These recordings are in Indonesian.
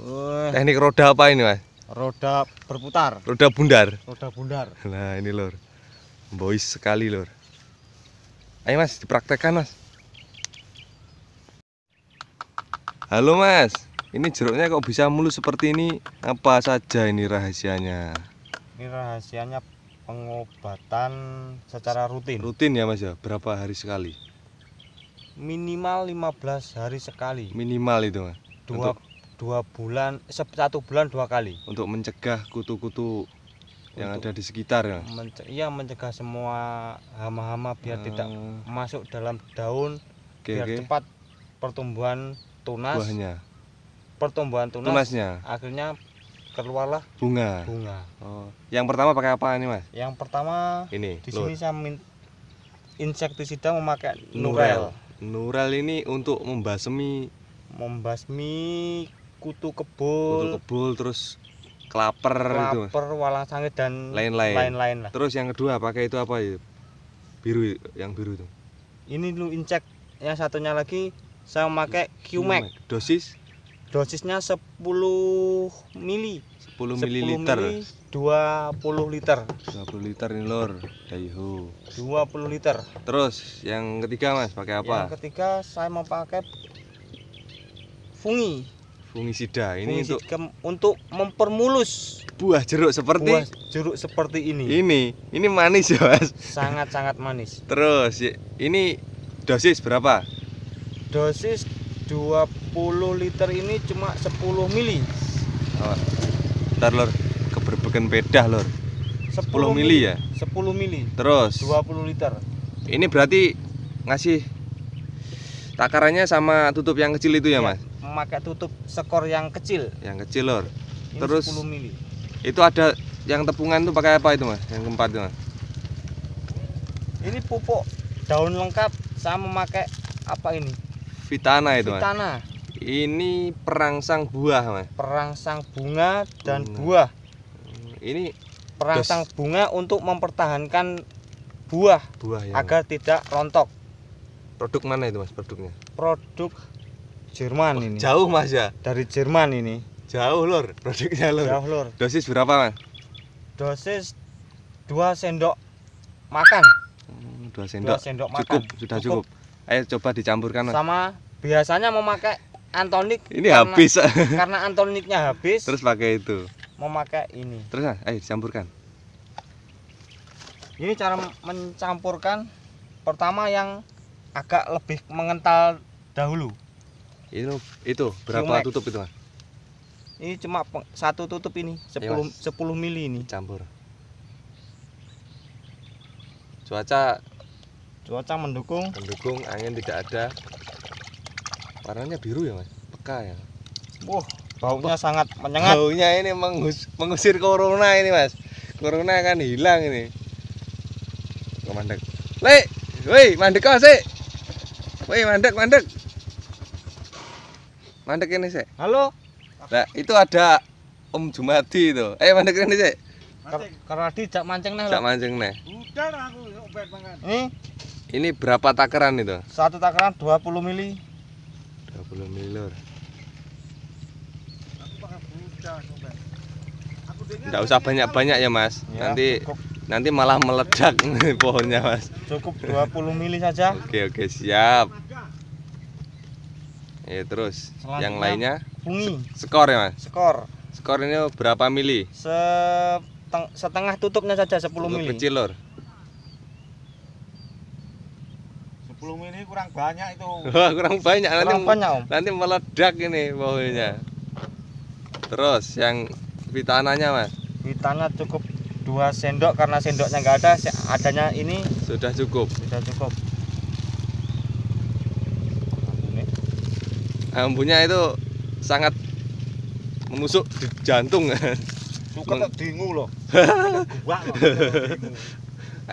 Wih. Teknik roda apa ini, Mas? Roda berputar. Roda bundar. Roda bundar. Nah, ini lur. Boys sekali lur. Ayo Mas, dipraktekkan Mas. Halo Mas, ini jeruknya kok bisa mulus seperti ini? Apa saja ini rahasianya? Ini rahasianya pengobatan secara rutin. Rutin ya Mas ya, berapa hari sekali? Minimal 15 hari sekali. Minimal itu Mas. Dua, dua bulan eh, satu bulan dua kali untuk mencegah kutu-kutu yang ada di sekitar ya mence iya mencegah semua hama-hama biar hmm. tidak masuk dalam daun okay, biar okay. cepat pertumbuhan tunas buahnya pertumbuhan tunas tunasnya akhirnya keluarlah bunga bunga oh. yang pertama pakai apa ini mas yang pertama ini di sini saya insektisida memakai nurel nurel ini untuk membasmi membasmi kutu kebul kutu kebul terus kelaper gitu, kelaper itu. walang sangit dan lain-lain lain-lain lah terus yang kedua pakai itu apa ya biru yang biru itu ini lu incek yang satunya lagi saya pakai Qmax dosis dosisnya 10 mili 10 mililiter 20 liter 20 liter ini lor Daiho 20 liter terus yang ketiga mas pakai apa yang ketiga saya mau pakai fungi fungisida ini fungisida untuk untuk mempermulus buah jeruk seperti buah jeruk seperti ini ini ini manis ya mas sangat sangat manis terus ya, ini dosis berapa dosis 20 liter ini cuma 10 mili oh, ntar lor keberbekan pedah lor 10, 10 mili ya 10 mili terus 20 liter ini berarti ngasih takarannya sama tutup yang kecil itu ya, ya. mas memakai tutup skor yang kecil. Yang kecil lor. Ini Terus 10 mili. Itu ada yang tepungan itu pakai apa itu mas? Yang keempat itu mas? Ini pupuk daun lengkap sama memakai apa ini? Vitana itu mas. Vitana. Ini perangsang buah mas. Perangsang bunga dan bunga. buah. Hmm, ini perangsang dos. bunga untuk mempertahankan buah, buah ya, agar tidak rontok. Produk mana itu mas produknya? Produk Jerman oh, ini. Jauh Mas ya? Dari Jerman ini. Jauh lor produknya lor. Jauh lor. Dosis berapa Mas? Dosis 2 sendok makan. 2 hmm, sendok. 2 sendok makan. Cukup, sudah cukup. cukup. Ayo coba dicampurkan Mas. Sama biasanya memakai antonik. Ini karena, habis. karena antoniknya habis. Terus pakai itu. Memakai ini. Terus ayo dicampurkan. Ini cara mencampurkan pertama yang agak lebih mengental dahulu itu itu berapa Siumek. tutup itu, Mas? Ini cuma satu tutup ini, 10 iya, sepuluh 10 mili ini. Campur. Cuaca cuaca mendukung. Mendukung, angin tidak ada. Warnanya biru ya, Mas? Peka ya. Wah, wow, baunya Apa? sangat menyengat. Baunya ini mengus mengusir corona ini, Mas. Corona kan hilang ini. Kok mandek. Le, woi, mandek kok sih. Woi, mandek, mandek mandek ini sih halo nah itu ada Om Jumadi itu Eh, mandek ini sih Keradi cak mancing nih cak mancing nih udah aku banget ini berapa takaran itu satu takaran 20 mili 20 mili lor Nggak usah banyak-banyak ya, Mas. Ya, nanti cukup. nanti malah meledak pohonnya, Mas. Cukup 20 mili saja. Oke, oke, siap. Iya terus. Selanjutnya, yang lainnya? Fungi. Skor ya mas? Skor. Skor ini berapa mili? Seteng setengah tutupnya saja 10 Tutup mili. Kecil lor. 10 mili kurang banyak itu. Wah, kurang banyak kurang nanti banyak, om. nanti meledak ini bawahnya. Terus yang vitananya mas? Vitana cukup dua sendok karena sendoknya nggak ada adanya ini sudah cukup sudah cukup ambunya itu sangat menusuk di jantung suka tak dingu loh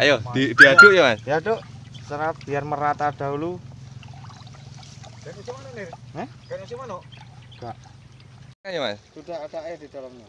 ayo di, diaduk ya mas diaduk serap biar merata dahulu Kan mana nih? Eh? mana? Enggak. Ya, Mas. Sudah ada air di dalamnya.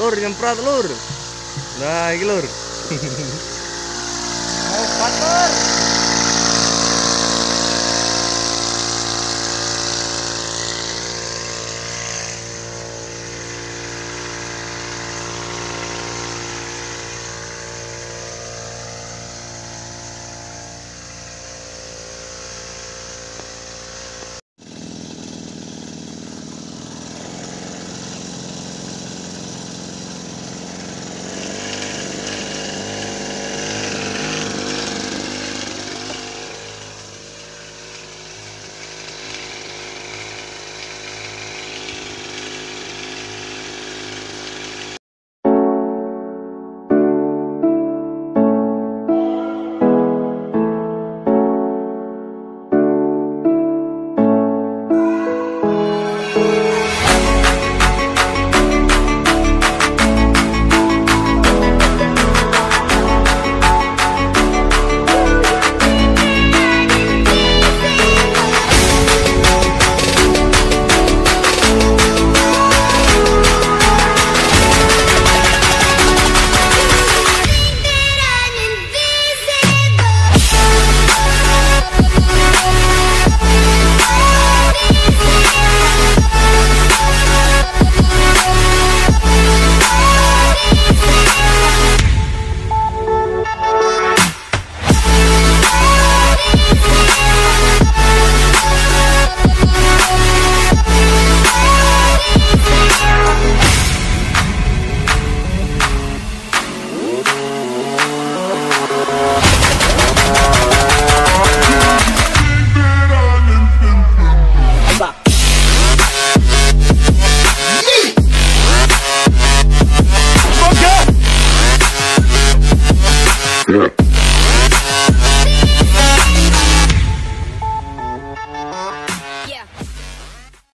lur nyemprot lur nah iki lur